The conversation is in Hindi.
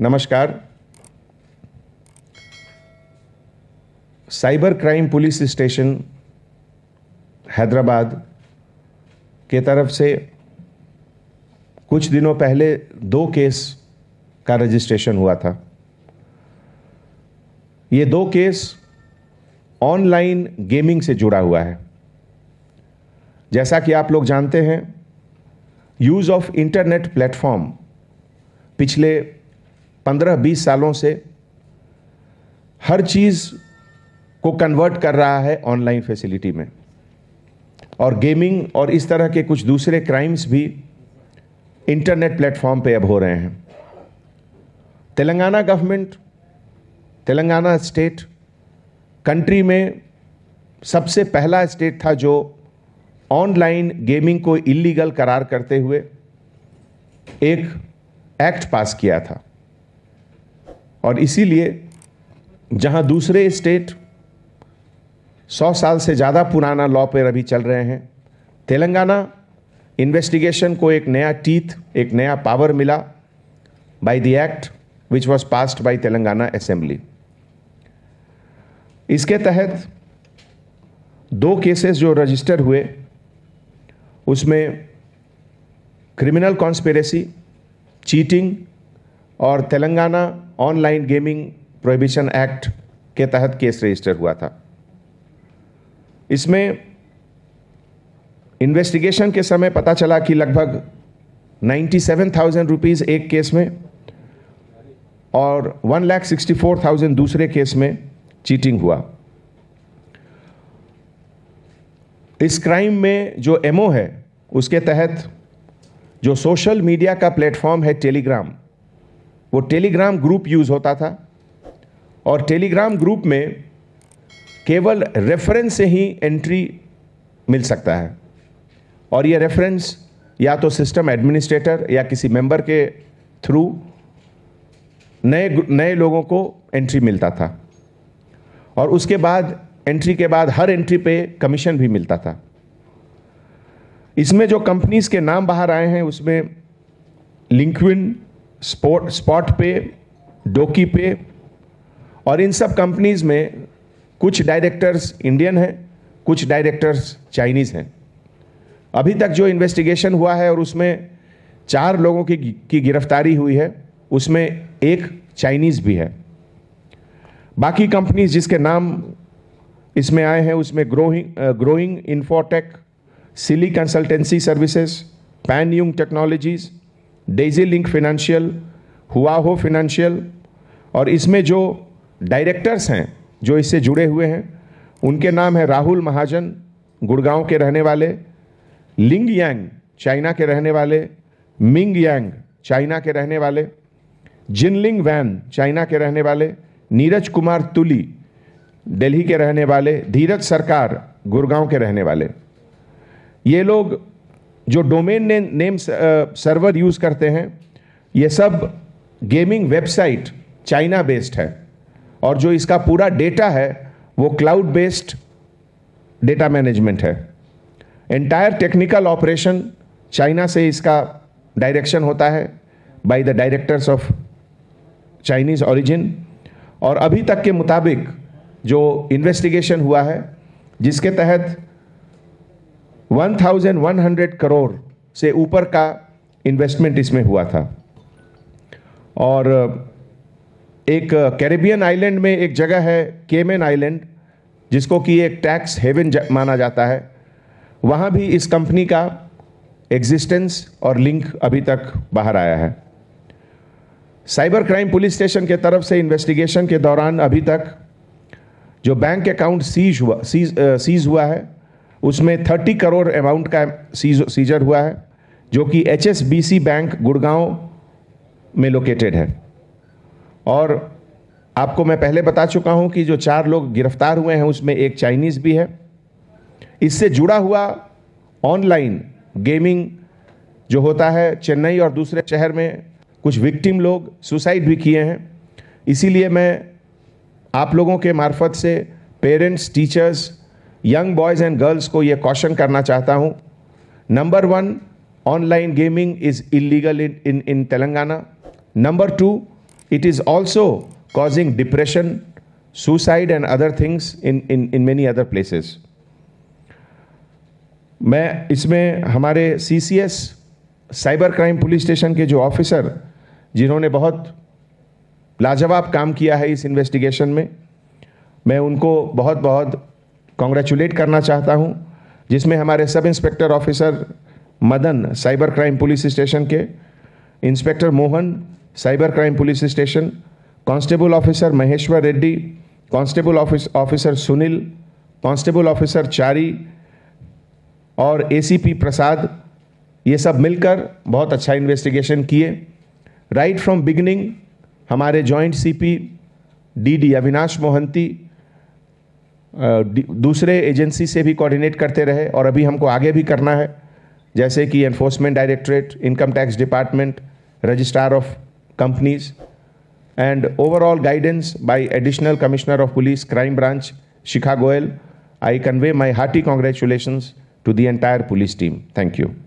नमस्कार cyber crime police station Hyderabad के तरफ से कुछ दिनों पहले दो केस का रजिस्ट्रेशन हुआ था ये दो केस ऑनलाइन गेमिंग से जुड़ा हुआ है जैसा कि आप लोग जानते हैं यूज़ ऑफ इंटरनेट प्लेटफॉर्म पिछले पंद्रह बीस सालों से हर चीज़ को कन्वर्ट कर रहा है ऑनलाइन फैसिलिटी में और गेमिंग और इस तरह के कुछ दूसरे क्राइम्स भी इंटरनेट प्लेटफॉर्म पे अब हो रहे हैं Telangana government Telangana state country में सबसे पहला स्टेट था जो ऑनलाइन गेमिंग को इलीगल करार करते हुए एक एक्ट पास किया था और इसीलिए जहां दूसरे स्टेट सौ साल से ज़्यादा पुराना लॉ पर अभी चल रहे हैं तेलंगाना इन्वेस्टिगेशन को एक नया टीथ एक नया पावर मिला by the act which was passed by Telangana assembly इसके तहत दो केसेस जो रजिस्टर हुए उसमें क्रिमिनल कॉन्स्पेरेसी चीटिंग और Telangana online gaming prohibition act के तहत केस रजिस्टर हुआ था इसमें इन्वेस्टिगेशन के समय पता चला कि लगभग नाइन्टी सेवन थाउजेंड रुपीज़ एक केस में और one lakh sixty four thousand दूसरे केस में चीटिंग हुआ इस क्राइम में जो एमओ है उसके तहत जो सोशल मीडिया का प्लेटफॉर्म है टेलीग्राम वो टेलीग्राम ग्रुप यूज़ होता था और टेलीग्राम ग्रुप में केवल रेफरेंस से ही एंट्री मिल सकता है और ये रेफरेंस या तो सिस्टम एडमिनिस्ट्रेटर या किसी मेंबर के थ्रू नए नए लोगों को एंट्री मिलता था और उसके बाद एंट्री के बाद हर एंट्री पे कमीशन भी मिलता था इसमें जो कंपनीज के नाम बाहर आए हैं उसमें लिंक्विन स्पोर्ट स्पॉट पे डोकी पे और इन सब कंपनीज़ में कुछ डायरेक्टर्स इंडियन हैं कुछ डायरेक्टर्स चाइनीज़ हैं अभी तक जो इन्वेस्टिगेशन हुआ है और उसमें चार लोगों की की गिरफ्तारी हुई है उसमें एक चाइनीज़ भी है बाकी कंपनीज जिसके नाम इसमें आए हैं उसमें ग्रोइंग ग्रोइंग इन्फोटेक सिली कंसल्टेंसी सर्विसेज पैन यूंग टेक्नोलॉजीज़ डेजी लिंक फिनेंशियल हुआ हो फिनेंशियल और इसमें जो डायरेक्टर्स हैं जो इससे जुड़े हुए हैं उनके नाम है राहुल महाजन गुड़गांव के रहने वाले लिंग यांग चाइना के रहने वाले मिंग यांग चाइना के रहने वाले जिनलिंग वैन चाइना के रहने वाले नीरज कुमार तुली दिल्ली के रहने वाले धीरज सरकार गुड़गांव के रहने वाले ये लोग जो डोमेन ने, नेम सर्वर यूज़ करते हैं ये सब गेमिंग वेबसाइट चाइना बेस्ड है और जो इसका पूरा डेटा है वो क्लाउड बेस्ड डेटा मैनेजमेंट है एंटायर टेक्निकल ऑपरेशन चाइना से इसका डायरेक्शन होता है by the directors of Chinese origin और अभी तक के मुताबिक जो इन्वेस्टिगेशन हुआ है जिसके तहत 1100 करोड़ से ऊपर का इन्वेस्टमेंट इसमें हुआ था और एक कैरेबियन आइलैंड में एक जगह है केमेन आइलैंड जिसको कि एक टैक्स हेवन माना जाता है वहाँ भी इस कंपनी का एग्जिस्टेंस और लिंक अभी तक बाहर आया है साइबर क्राइम पुलिस स्टेशन के तरफ से इन्वेस्टिगेशन के दौरान अभी तक जो बैंक अकाउंट सीज हुआ सीज, आ, सीज हुआ है उसमें थर्टी करोड़ अमाउंट का सीजर हुआ है जो कि एच बैंक गुड़गांव में लोकेटेड है और आपको मैं पहले बता चुका हूं कि जो चार लोग गिरफ्तार हुए हैं उसमें एक चाइनीज़ भी है इससे जुड़ा हुआ ऑनलाइन गेमिंग जो होता है चेन्नई और दूसरे शहर में कुछ विक्टिम लोग सुसाइड भी किए हैं इसीलिए मैं आप लोगों के मार्फत से parents teachers young boys and girls को यह कॉशन करना चाहता हूं number one online gaming is illegal in in in Telangana number two it is also causing depression suicide and other things in in in many other places मैं इसमें हमारे C C S cyber crime police station के जो ऑफिसर जिन्होंने बहुत लाजवाब काम किया है इस इन्वेस्टिगेशन में मैं उनको बहुत बहुत कॉन्ग्रेचुलेट करना चाहता हूँ जिसमें हमारे sub inspector officer Madan cyber crime police station के inspector Mohan cyber crime police station constable officer Maheshwar Reddy constable office officer Sunil constable officer Chari और एसीपी प्रसाद ये सब मिलकर बहुत अच्छा इन्वेस्टिगेशन किए राइट फ्रॉम बिगनिंग हमारे joint CP DD Avinash Mohanty दूसरे एजेंसी से भी कोऑर्डिनेट करते रहे और अभी हमको आगे भी करना है जैसे कि enforcement directorate income tax department registrar of companies and overall guidance by additional commissioner of police crime branch Shikha Goyal I convey my hearty congratulation to the entire police team thank you